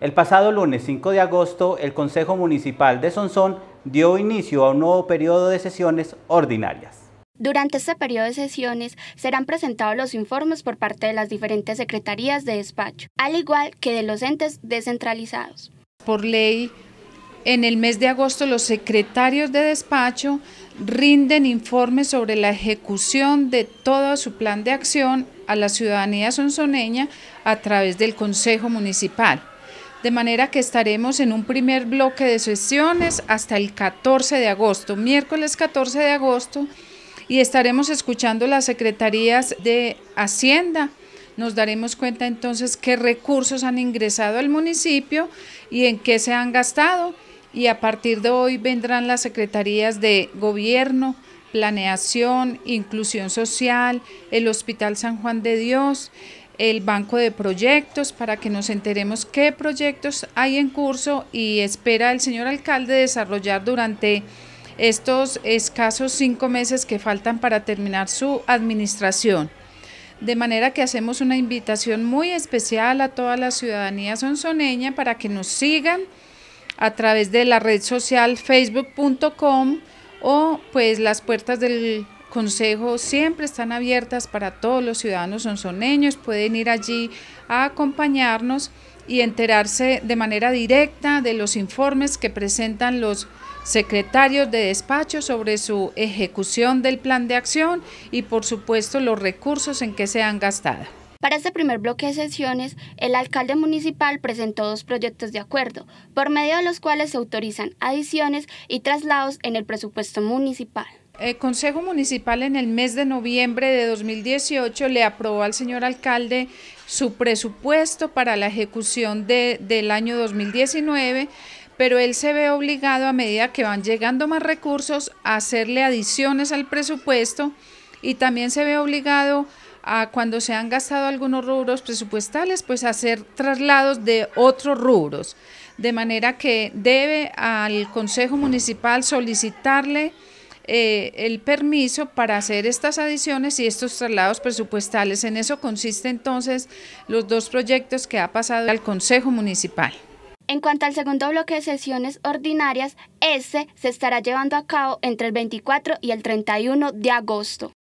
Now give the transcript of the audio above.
El pasado lunes 5 de agosto, el Consejo Municipal de Sonsón dio inicio a un nuevo periodo de sesiones ordinarias. Durante este periodo de sesiones serán presentados los informes por parte de las diferentes secretarías de despacho, al igual que de los entes descentralizados. Por ley, en el mes de agosto los secretarios de despacho rinden informes sobre la ejecución de todo su plan de acción a la ciudadanía sonsoneña a través del Consejo Municipal. De manera que estaremos en un primer bloque de sesiones hasta el 14 de agosto, miércoles 14 de agosto, y estaremos escuchando las secretarías de Hacienda. Nos daremos cuenta entonces qué recursos han ingresado al municipio y en qué se han gastado. Y a partir de hoy vendrán las secretarías de Gobierno, Planeación, Inclusión Social, el Hospital San Juan de Dios, el banco de proyectos para que nos enteremos qué proyectos hay en curso y espera el señor alcalde desarrollar durante estos escasos cinco meses que faltan para terminar su administración. De manera que hacemos una invitación muy especial a toda la ciudadanía sonsoneña para que nos sigan a través de la red social facebook.com o pues las puertas del Consejos siempre están abiertas para todos los ciudadanos sonzoneños, pueden ir allí a acompañarnos y enterarse de manera directa de los informes que presentan los secretarios de despacho sobre su ejecución del plan de acción y por supuesto los recursos en que se han gastado. Para este primer bloque de sesiones, el alcalde municipal presentó dos proyectos de acuerdo, por medio de los cuales se autorizan adiciones y traslados en el presupuesto municipal. El eh, Consejo Municipal en el mes de noviembre de 2018 le aprobó al señor alcalde su presupuesto para la ejecución del año 2019, pero él se ve obligado a medida que van llegando más recursos a hacerle adiciones al presupuesto y también se ve obligado a cuando se han gastado algunos rubros presupuestales, pues hacer traslados de otros rubros. De manera que debe al Consejo Municipal solicitarle eh, el permiso para hacer estas adiciones y estos traslados presupuestales. En eso consiste entonces los dos proyectos que ha pasado al Consejo Municipal. En cuanto al segundo bloque de sesiones ordinarias, ese se estará llevando a cabo entre el 24 y el 31 de agosto.